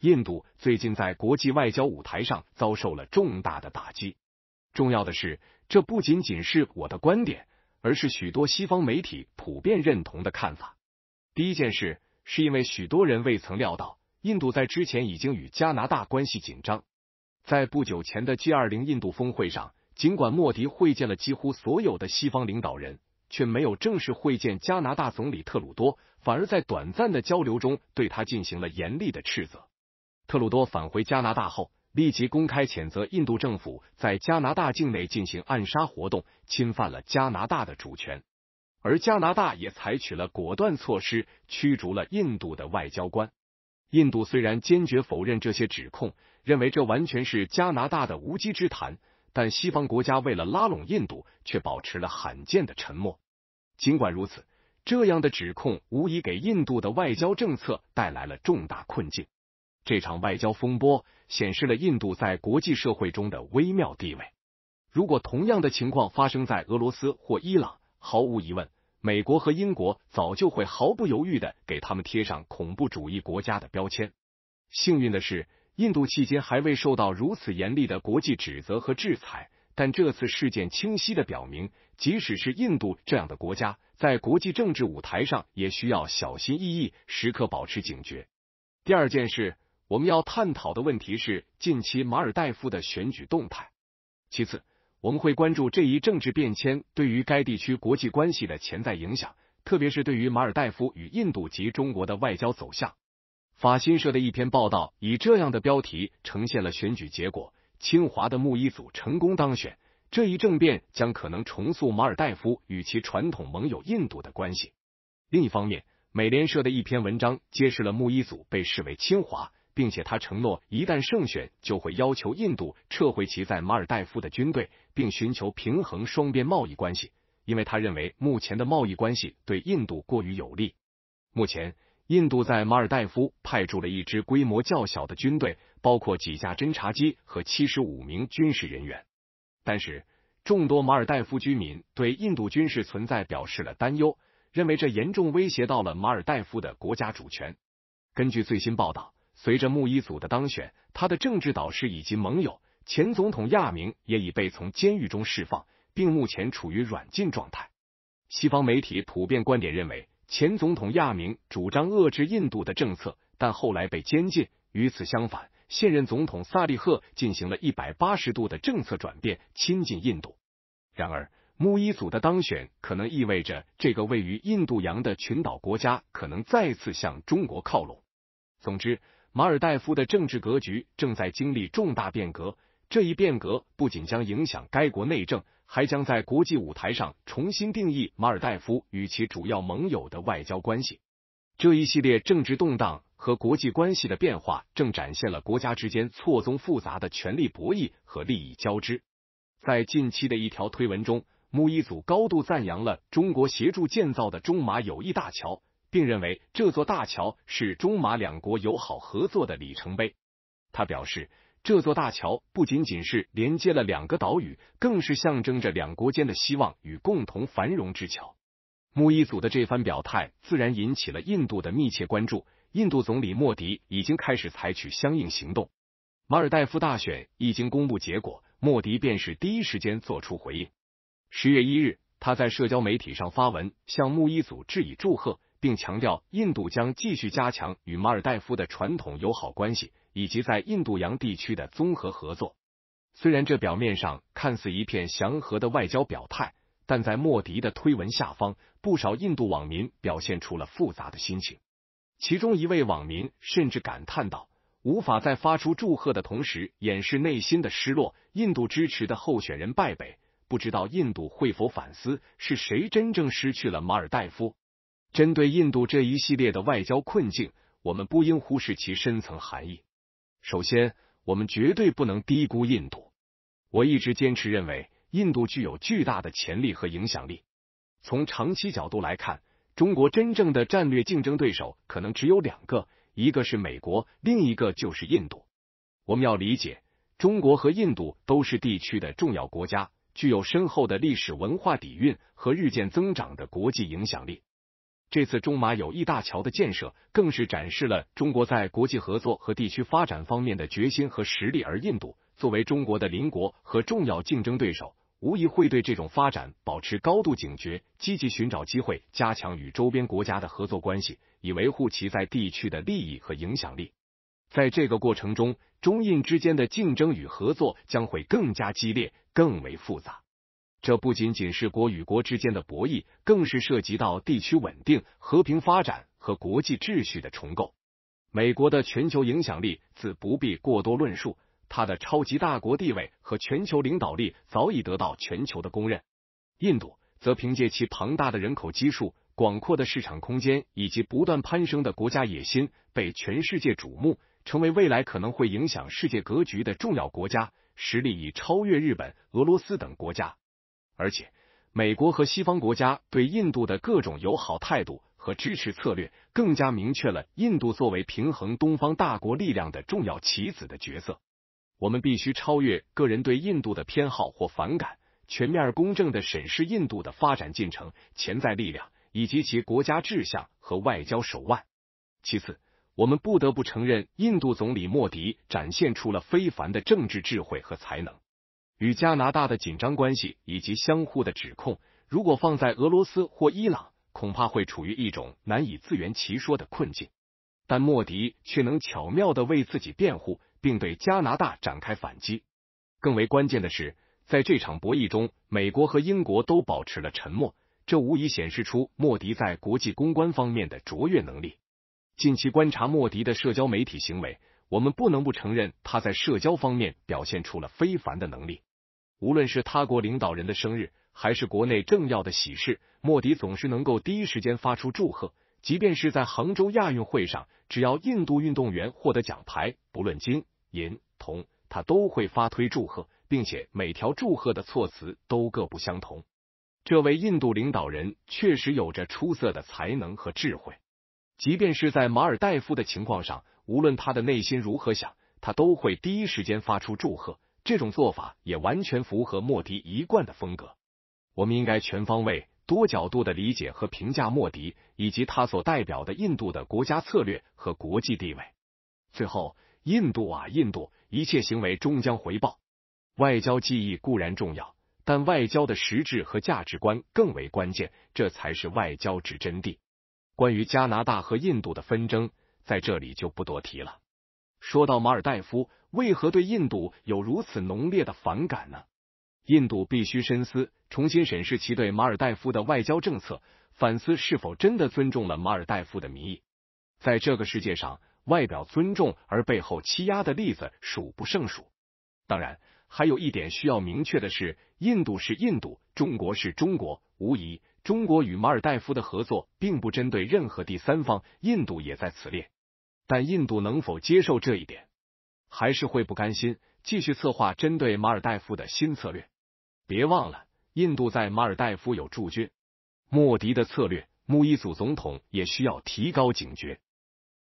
印度最近在国际外交舞台上遭受了重大的打击。重要的是，这不仅仅是我的观点，而是许多西方媒体普遍认同的看法。第一件事，是因为许多人未曾料到，印度在之前已经与加拿大关系紧张。在不久前的 G 二零印度峰会上，尽管莫迪会见了几乎所有的西方领导人，却没有正式会见加拿大总理特鲁多，反而在短暂的交流中对他进行了严厉的斥责。特鲁多返回加拿大后，立即公开谴责印度政府在加拿大境内进行暗杀活动，侵犯了加拿大的主权。而加拿大也采取了果断措施，驱逐了印度的外交官。印度虽然坚决否认这些指控，认为这完全是加拿大的无稽之谈，但西方国家为了拉拢印度，却保持了罕见的沉默。尽管如此，这样的指控无疑给印度的外交政策带来了重大困境。这场外交风波显示了印度在国际社会中的微妙地位。如果同样的情况发生在俄罗斯或伊朗，毫无疑问，美国和英国早就会毫不犹豫的给他们贴上恐怖主义国家的标签。幸运的是，印度迄今还未受到如此严厉的国际指责和制裁。但这次事件清晰的表明，即使是印度这样的国家，在国际政治舞台上也需要小心翼翼，时刻保持警觉。第二件事。我们要探讨的问题是近期马尔代夫的选举动态。其次，我们会关注这一政治变迁对于该地区国际关系的潜在影响，特别是对于马尔代夫与印度及中国的外交走向。法新社的一篇报道以这样的标题呈现了选举结果：清华的穆伊祖成功当选。这一政变将可能重塑马尔代夫与其传统盟友印度的关系。另一方面，美联社的一篇文章揭示了穆伊祖被视为清华。并且他承诺，一旦胜选，就会要求印度撤回其在马尔代夫的军队，并寻求平衡双边贸易关系，因为他认为目前的贸易关系对印度过于有利。目前，印度在马尔代夫派驻了一支规模较小的军队，包括几架侦察机和七十五名军事人员。但是，众多马尔代夫居民对印度军事存在表示了担忧，认为这严重威胁到了马尔代夫的国家主权。根据最新报道。随着穆伊祖的当选，他的政治导师以及盟友前总统亚明也已被从监狱中释放，并目前处于软禁状态。西方媒体普遍观点认为，前总统亚明主张遏制印度的政策，但后来被监禁。与此相反，现任总统萨利赫进行了一百八十度的政策转变，亲近印度。然而，穆伊祖的当选可能意味着这个位于印度洋的群岛国家可能再次向中国靠拢。总之。马尔代夫的政治格局正在经历重大变革，这一变革不仅将影响该国内政，还将在国际舞台上重新定义马尔代夫与其主要盟友的外交关系。这一系列政治动荡和国际关系的变化，正展现了国家之间错综复杂的权力博弈和利益交织。在近期的一条推文中，穆伊祖高度赞扬了中国协助建造的中马友谊大桥。并认为这座大桥是中马两国友好合作的里程碑。他表示，这座大桥不仅仅是连接了两个岛屿，更是象征着两国间的希望与共同繁荣之桥。穆伊祖的这番表态自然引起了印度的密切关注。印度总理莫迪已经开始采取相应行动。马尔代夫大选一经公布结果，莫迪便是第一时间做出回应。十月一日，他在社交媒体上发文向穆伊祖致以祝贺。并强调，印度将继续加强与马尔代夫的传统友好关系，以及在印度洋地区的综合合作。虽然这表面上看似一片祥和的外交表态，但在莫迪的推文下方，不少印度网民表现出了复杂的心情。其中一位网民甚至感叹道：“无法在发出祝贺的同时掩饰内心的失落，印度支持的候选人败北，不知道印度会否反思，是谁真正失去了马尔代夫？”针对印度这一系列的外交困境，我们不应忽视其深层含义。首先，我们绝对不能低估印度。我一直坚持认为，印度具有巨大的潜力和影响力。从长期角度来看，中国真正的战略竞争对手可能只有两个，一个是美国，另一个就是印度。我们要理解，中国和印度都是地区的重要国家，具有深厚的历史文化底蕴和日渐增长的国际影响力。这次中马友谊大桥的建设，更是展示了中国在国际合作和地区发展方面的决心和实力。而印度作为中国的邻国和重要竞争对手，无疑会对这种发展保持高度警觉，积极寻找机会加强与周边国家的合作关系，以维护其在地区的利益和影响力。在这个过程中，中印之间的竞争与合作将会更加激烈，更为复杂。这不仅仅是国与国之间的博弈，更是涉及到地区稳定、和平发展和国际秩序的重构。美国的全球影响力自不必过多论述，它的超级大国地位和全球领导力早已得到全球的公认。印度则凭借其庞大的人口基数、广阔的市场空间以及不断攀升的国家野心，被全世界瞩目，成为未来可能会影响世界格局的重要国家，实力已超越日本、俄罗斯等国家。而且，美国和西方国家对印度的各种友好态度和支持策略，更加明确了印度作为平衡东方大国力量的重要棋子的角色。我们必须超越个人对印度的偏好或反感，全面公正的审视印度的发展进程、潜在力量以及其国家志向和外交手腕。其次，我们不得不承认，印度总理莫迪展现出了非凡的政治智慧和才能。与加拿大的紧张关系以及相互的指控，如果放在俄罗斯或伊朗，恐怕会处于一种难以自圆其说的困境。但莫迪却能巧妙的为自己辩护，并对加拿大展开反击。更为关键的是，在这场博弈中，美国和英国都保持了沉默，这无疑显示出莫迪在国际公关方面的卓越能力。近期观察莫迪的社交媒体行为，我们不能不承认他在社交方面表现出了非凡的能力。无论是他国领导人的生日，还是国内政要的喜事，莫迪总是能够第一时间发出祝贺。即便是在杭州亚运会上，只要印度运动员获得奖牌，不论金、银、铜，他都会发推祝贺，并且每条祝贺的措辞都各不相同。这位印度领导人确实有着出色的才能和智慧。即便是在马尔代夫的情况上，无论他的内心如何想，他都会第一时间发出祝贺。这种做法也完全符合莫迪一贯的风格。我们应该全方位、多角度的理解和评价莫迪以及他所代表的印度的国家策略和国际地位。最后，印度啊，印度，一切行为终将回报。外交技艺固然重要，但外交的实质和价值观更为关键，这才是外交之真谛。关于加拿大和印度的纷争，在这里就不多提了。说到马尔代夫，为何对印度有如此浓烈的反感呢？印度必须深思，重新审视其对马尔代夫的外交政策，反思是否真的尊重了马尔代夫的民意。在这个世界上，外表尊重而背后欺压的例子数不胜数。当然，还有一点需要明确的是，印度是印度，中国是中国，无疑，中国与马尔代夫的合作并不针对任何第三方，印度也在此列。但印度能否接受这一点，还是会不甘心，继续策划针对马尔代夫的新策略。别忘了，印度在马尔代夫有驻军。莫迪的策略，穆伊祖总统也需要提高警觉。